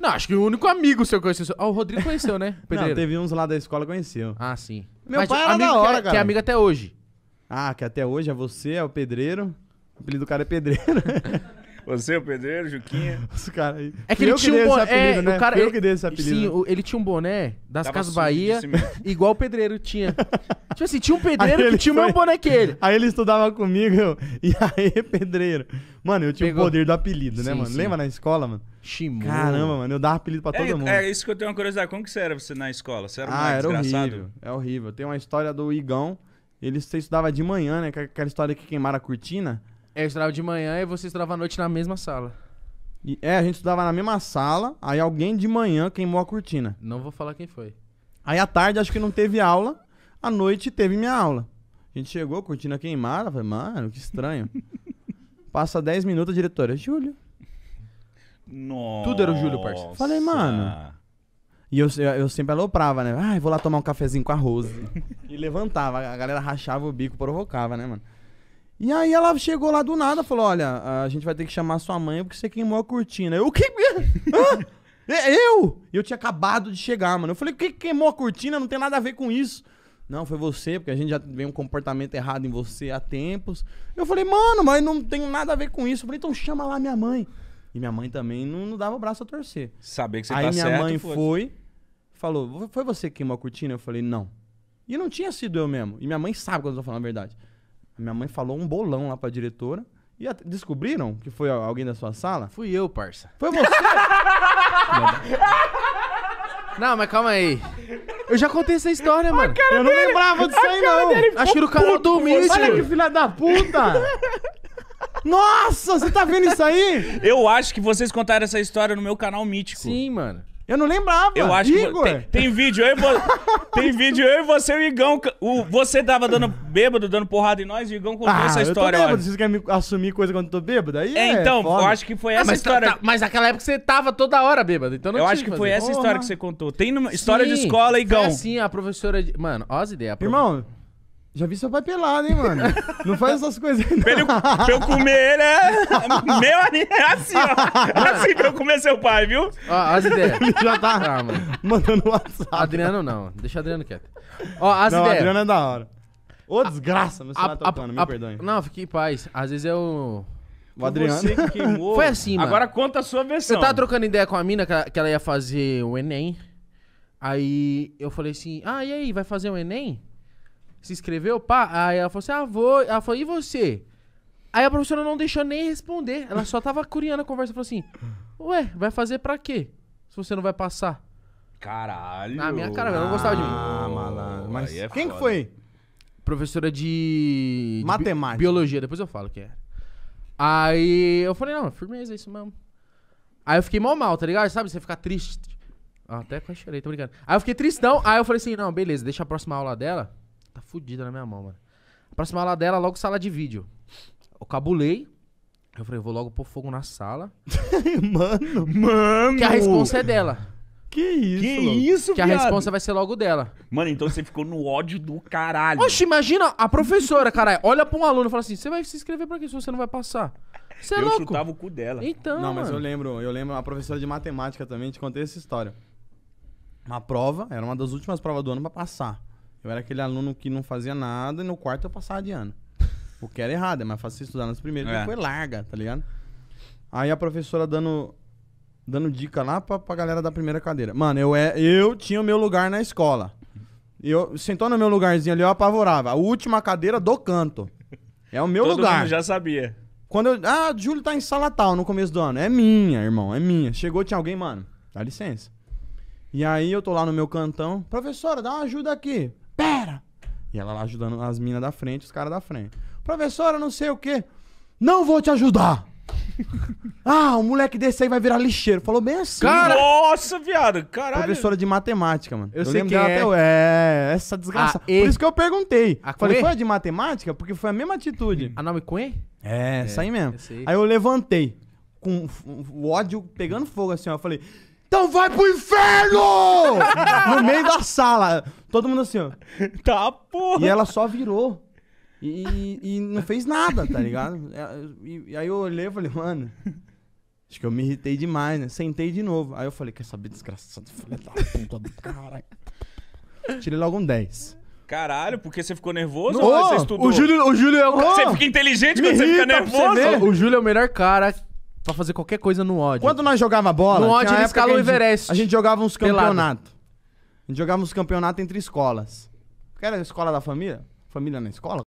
Não, acho que o único amigo seu conheceu. Ah, o Rodrigo conheceu, né? pedreiro. Não, teve uns lá da escola que conheceu. Ah, sim. Meu pai era amigo da é- hora, que é, cara. Que é amigo até hoje. Ah, que até hoje é você, é o pedreiro. O apelido do cara é pedreiro. Você, o pedreiro, Juquinha. Os caras aí. É que ele tinha um boné. É, né? o cara, eu é, que dei esse apelido. Sim, ele tinha um boné das Casas Bahia, igual o pedreiro tinha. tipo assim, tinha um pedreiro que tinha o mesmo boné que ele. Aí ele estudava comigo, eu... e aí, pedreiro. Mano, eu tinha Pegou. o poder do apelido, né, mano? Sim. Lembra na escola, mano? Shimon. Caramba, mano, eu dava apelido pra é, todo mundo. É isso que eu tenho uma curiosidade. Como que você era você na escola? Você era ah, era desgraçado? horrível. É horrível. Tem uma história do Igão. Ele estudava de manhã, né? Aquela história que queimaram a cortina. É, eu estudava de manhã e você estudava à noite na mesma sala. E- é, a gente estudava na mesma sala, aí alguém de manhã queimou a cortina. Não vou falar quem foi. Aí à tarde acho que não teve aula, à noite teve minha aula. A gente chegou, cortina queimada, falei, mano, que estranho. Passa 10 minutos, a diretora, Júlio. Nossa. Tudo era o Júlio, parceiro. Falei, mano. E eu, eu, eu sempre aloprava, né? Ai, vou lá tomar um cafezinho com a Rose. e levantava, a galera rachava o bico, provocava, né, mano? E aí ela chegou lá do nada falou: Olha, a gente vai ter que chamar sua mãe porque você queimou a cortina. Eu que. É, eu? Eu tinha acabado de chegar, mano. Eu falei: O que queimou a cortina? Não tem nada a ver com isso. Não, foi você, porque a gente já vê um comportamento errado em você há tempos. Eu falei, mano, mas não tem nada a ver com isso. Eu falei, então chama lá minha mãe. E minha mãe também não, não dava o braço a torcer. Saber que você Aí tá minha certo, mãe foi, foi falou, foi você que queimou a cortina? Eu falei, não. E não tinha sido eu mesmo. E minha mãe sabe quando eu tô falando a verdade. A minha mãe falou um bolão lá pra diretora. E descobriram que foi alguém da sua sala? Fui eu, parça. Foi você? não, mas calma aí. Eu já contei essa história, mano. Eu não lembrava disso aí, não. Acho que o o canal do Mítico. Olha que filha da puta! Nossa, você tá vendo isso aí? Eu acho que vocês contaram essa história no meu canal Mítico. Sim, mano. Eu não lembrava. Eu acho Igor. que. Tem, tem vídeo eu e tem vídeo eu e você e o Igão. O, você tava dando bêbado, dando porrada em nós e o Igão contou ah, essa história. Eu tô bêbado. Vocês querem assumir coisa quando eu tô bêbado? Aí é, é então, eu acho que foi ah, essa ah, mas tá, história. Tá, tá, mas naquela época você tava toda hora bêbado, então não Eu acho que, que foi essa Porra. história que você contou. Tem numa, história Sim, de escola, Igão. Sim, assim, a professora. De... Mano, ó as ideias. Irmão. Já vi seu pai pelado, hein, mano? Não faz essas coisas aí, Pra, pra eu comer ele é. é meu aninho é assim, ó. É assim pra eu comer seu pai, viu? Ó, as ideias. já tá ah, mano. mandando WhatsApp. Adriano não. Deixa o Adriano quieto. Ó, as não, ideias. Adriano é da hora. Ô, desgraça, meu celular tá tocando, me perdoe. Não, fique em paz. Às vezes eu. É o Adriano. Você queimou. Foi assim, mano. Agora conta a sua versão. Eu tava trocando ideia com a mina que ela ia fazer o Enem. Aí eu falei assim: ah, e aí, vai fazer o Enem? se inscreveu, pá. Aí ela falou assim: ah, vou. Ela falou: e você? Aí a professora não deixou nem responder. Ela só tava curiando a conversa. Falou assim: ué, vai fazer pra quê? Se você não vai passar. Caralho. Na minha cara, ela não gostava de mim. Ah, malandro. Mas é quem que foi? Professora de. Matemática. De biologia, depois eu falo que é. Aí eu falei: não, firmeza, é isso mesmo. Aí eu fiquei mal mal, tá ligado? Sabe, você ficar triste. até quase chorei, tô brincando. Aí eu fiquei tristão. Aí eu falei assim: não, beleza, deixa a próxima aula dela tá fudida na minha mão, mano. Aproximar lá dela, logo sala de vídeo. Eu cabulei. Eu falei, eu vou logo pôr fogo na sala. mano, mano. Que a responsa é dela. Que isso, Que louco. isso, Que a resposta responsa vai ser logo dela. Mano, então você ficou no ódio do caralho. Oxe, imagina a professora, caralho. Olha pra um aluno e fala assim: você vai se inscrever pra quê se você não vai passar? Você é eu louco? chutava o cu dela. Então. Não, mas eu lembro, eu lembro a professora de matemática também, te contei essa história. Uma prova, era uma das últimas provas do ano pra passar. Eu era aquele aluno que não fazia nada e no quarto eu passava de ano. O que era errado, é mais fácil estudar nas primeiras, é. depois larga, tá ligado? Aí a professora dando dando dica lá pra, pra galera da primeira cadeira. Mano, eu, é, eu tinha o meu lugar na escola. Eu sentou no meu lugarzinho ali, eu apavorava. A última cadeira do canto. É o meu Todo lugar. Mundo já sabia. Quando eu. Ah, Júlio tá em sala tal no começo do ano. É minha, irmão, é minha. Chegou, tinha alguém, mano. Dá licença. E aí eu tô lá no meu cantão. Professora, dá uma ajuda aqui. E ela lá ajudando as minas da frente, os caras da frente. Professora, não sei o quê. Não vou te ajudar. ah, um moleque desse aí vai virar lixeiro. Falou bem assim. Cara, mano. nossa, viado. Caralho. Professora de matemática, mano. Eu, eu sei lembro quem é. É, essa desgraça. Por isso que eu perguntei. A Falei, Cue? foi a de matemática? Porque foi a mesma atitude. A nome Cuen? É, é, essa é, aí mesmo. Aí eu levantei. Com o ódio pegando fogo assim, ó. Eu falei. Então vai pro inferno! no meio da sala. Todo mundo assim, ó. Tá, porra. E ela só virou. E, e, não fez nada, tá ligado? É, e, e aí eu olhei e falei, mano. Acho que eu me irritei demais, né? Sentei de novo. Aí eu falei, quer saber, desgraçado? Filha da puta do caralho. Tirei logo um 10. Caralho, porque você ficou nervoso não, ou você estudou? O Júlio, o Júlio é o... Você fica inteligente quando você fica nervoso? Você o Júlio é o melhor cara pra fazer qualquer coisa no ódio. Quando nós jogava bola, no ódio ele escalou o Everest. A gente jogava uns campeonatos. A gente jogava uns campeonatos entre escolas. Porque era a escola da família? Família na escola?